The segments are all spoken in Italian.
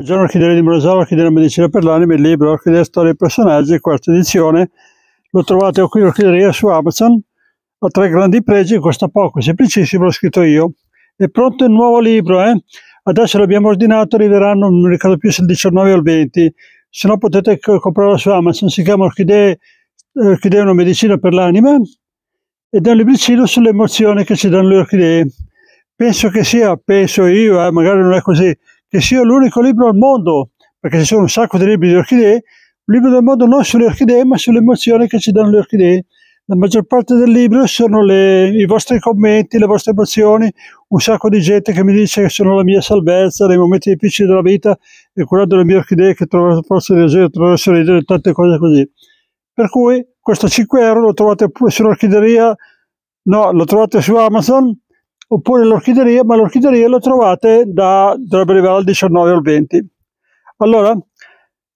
Buongiorno Orchidea di Morosava, Orchidea Medicina per l'Anima, il libro Orchidea Storia e Personaggi, quarta edizione. Lo trovate qui in orchideria su Amazon. Ha tre grandi pregi, costa poco, semplicissimo, l'ho scritto io. È pronto il nuovo libro, eh? Adesso l'abbiamo ordinato, arriveranno, non ricordo più se il 19 o il 20. Se no potete comprarlo su Amazon, si chiama Orchidea, Orchidea una medicina per l'anima ed è un libricino sulle emozioni che ci danno le orchidee. Penso che sia, penso io, eh? magari non è così, che sia l'unico libro al mondo, perché ci sono un sacco di libri di orchidee, un libro del mondo non sulle orchidee, ma sulle emozioni che ci danno le orchidee. La maggior parte del libro sono le, i vostri commenti, le vostre emozioni, un sacco di gente che mi dice che sono la mia salvezza nei momenti difficili della vita e curando le mie orchidee che trovo forse di leggere, attraverso leggere tante cose così. Per cui questo 5 euro lo trovate pure sull'orchideria, no, lo trovate su Amazon, oppure l'orchideria, ma l'orchideria lo trovate da, dovrebbe arrivare al 19 o al 20. Allora,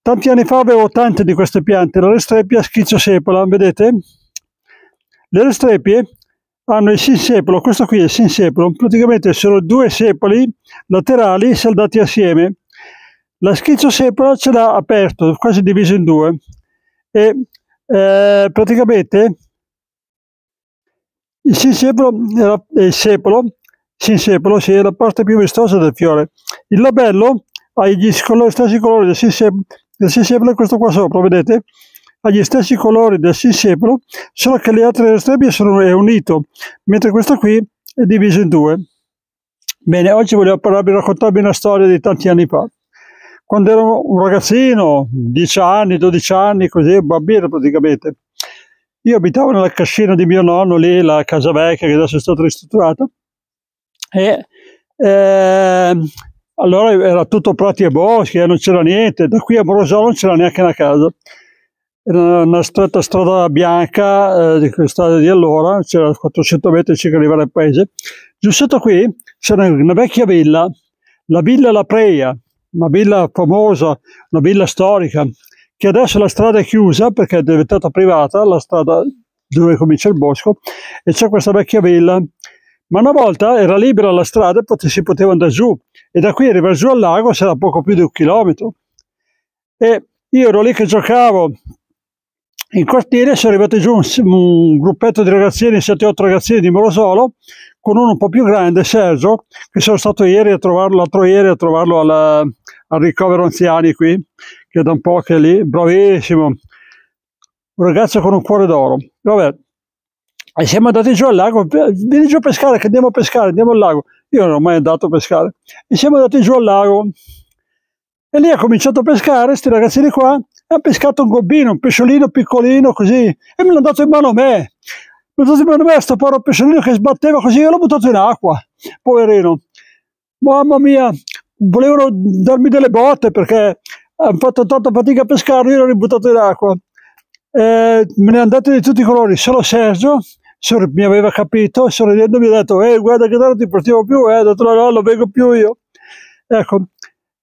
tanti anni fa avevo tante di queste piante, la restrepia schizzosepola, vedete? Le restrepie hanno il sinsepolo, questo qui è il sinsepolo, praticamente sono due sepoli laterali saldati assieme. La schizzosepola ce l'ha aperto, quasi diviso in due, e eh, praticamente il sinsepolo, era, eh, sepolo, sinsepolo sì, è la parte più vistosa del fiore. Il labello ha gli stessi colori del sinsepolo, del sinsepolo è questo qua sopra, vedete? Ha gli stessi colori del sinsepolo, solo che le altre strebie sono è unito, mentre questo qui è diviso in due. Bene, oggi voglio parlarvi, raccontarvi una storia di tanti anni fa. Quando ero un ragazzino, 10 anni, 12 anni, così, bambino praticamente, io abitavo nella cascina di mio nonno, lì la casa vecchia che adesso è stata ristrutturata e eh, allora era tutto prati e boschi, eh, non c'era niente, da qui a Morosolo non c'era neanche una casa. Era una stretta strada bianca eh, di questa di allora, c'era 400 metri circa arrivare al paese. Giusto qui c'era una vecchia villa, la Villa La Preia, una villa famosa, una villa storica, che adesso la strada è chiusa perché è diventata privata, la strada dove comincia il bosco, e c'è questa vecchia villa. Ma una volta era libera la strada e si poteva andare giù, e da qui arrivare giù al lago c'era poco più di un chilometro. E io ero lì che giocavo in quartiere sono arrivati giù un, un gruppetto di ragazzini, 7-8 ragazzini di Morosolo, con uno un po' più grande, Sergio, che sono stato ieri a trovarlo, l'altro ieri a trovarlo alla, al ricovero anziani qui, che da un po' che è lì, bravissimo, un ragazzo con un cuore d'oro. Vabbè, e siamo andati giù al lago, vieni giù a pescare, che andiamo a pescare, andiamo al lago. Io non ero mai andato a pescare. E siamo andati giù al lago, e lì ha cominciato a pescare, questi ragazzini qua, ha pescato un gobbino, un pesciolino piccolino così, e me l'ha dato in mano a me. Mi ha dato in mano a me questo povero pesciolino che sbatteva così, e l'ho buttato in acqua, poverino. Mamma mia, volevano darmi delle botte perché hanno fatto tanta fatica a pescarlo, e l'ho ributtato in acqua. Eh, me ne andate di tutti i colori, solo Sergio mi aveva capito, sorridendo mi ha detto eh, guarda che non ti portiamo più, eh, ha detto no, no, lo vengo più io. Ecco,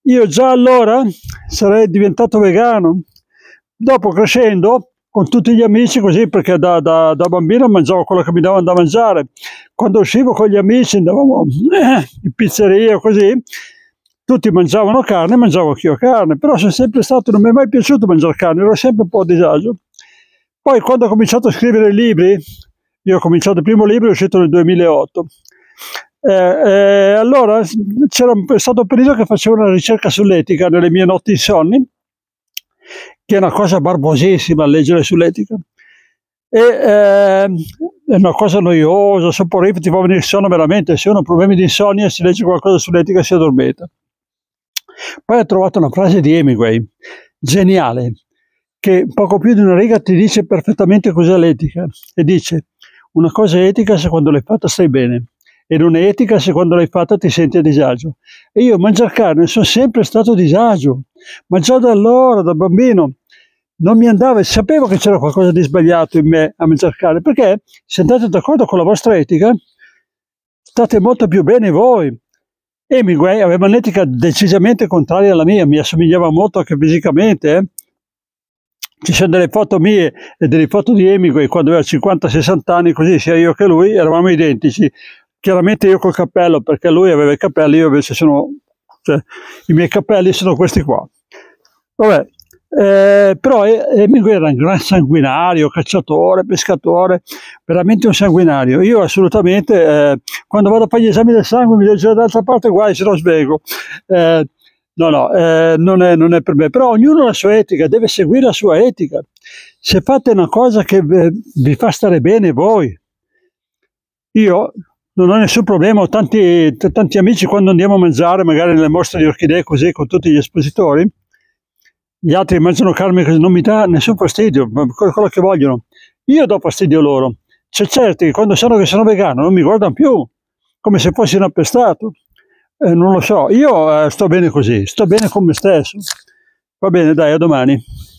io già allora sarei diventato vegano, Dopo crescendo con tutti gli amici così perché da, da, da, bambino mangiavo quello che mi davano da mangiare quando uscivo con gli amici andavamo eh, in pizzeria così tutti mangiavano carne mangiavo anch'io carne però sono sempre stato non mi è mai piaciuto mangiare carne ero sempre un po' a disagio poi quando ho cominciato a scrivere libri io ho cominciato il primo libro è uscito nel 2008 eh, eh, allora c'era stato un periodo che facevo una ricerca sull'etica nelle mie notti insonni che è una cosa barbosissima leggere sull'etica. E, eh, è una cosa noiosa, sopporribile, ti fa venire il sonno veramente. Se uno ha problemi di insonnia, si legge qualcosa sull'etica e si addormenta. Poi ho trovato una frase di Hemingway, geniale, che poco più di una riga ti dice perfettamente cos'è l'etica. E dice, una cosa è etica se quando l'hai fatta stai bene, e non è etica se quando l'hai fatta ti senti a disagio. E io mangiare carne sono sempre stato a disagio, ma già da allora, da bambino, non mi andava e sapevo che c'era qualcosa di sbagliato in me a cercare, perché se andate d'accordo con la vostra etica, state molto più bene voi. Hemingway aveva un'etica decisamente contraria alla mia, mi assomigliava molto anche fisicamente. Eh. Ci sono delle foto mie e delle foto di Hemingway quando aveva 50-60 anni, così sia io che lui eravamo identici. Chiaramente io col cappello, perché lui aveva i capelli, io invece sono... Cioè, i miei capelli sono questi qua. Vabbè, eh, però eh, Emilio era un gran sanguinario, cacciatore, pescatore, veramente un sanguinario. Io assolutamente, eh, quando vado a fare gli esami del sangue, mi leggo dall'altra parte, guai se lo svego. Eh, no, no, eh, non è, non, è, per me. Però ognuno ha la sua etica, deve seguire la sua etica. Se fate una cosa che vi fa stare bene voi, io non ho nessun problema, ho tanti, tanti amici quando andiamo a mangiare, magari nelle mostre di orchidee così con tutti gli espositori, gli altri mangiano carne che non mi dà nessun fastidio, ma quello che vogliono. Io do fastidio a loro. C'è certi che quando sanno che sono vegano non mi guardano più, come se fossi un appestato. Eh, non lo so, io eh, sto bene così, sto bene con me stesso. Va bene, dai, a domani.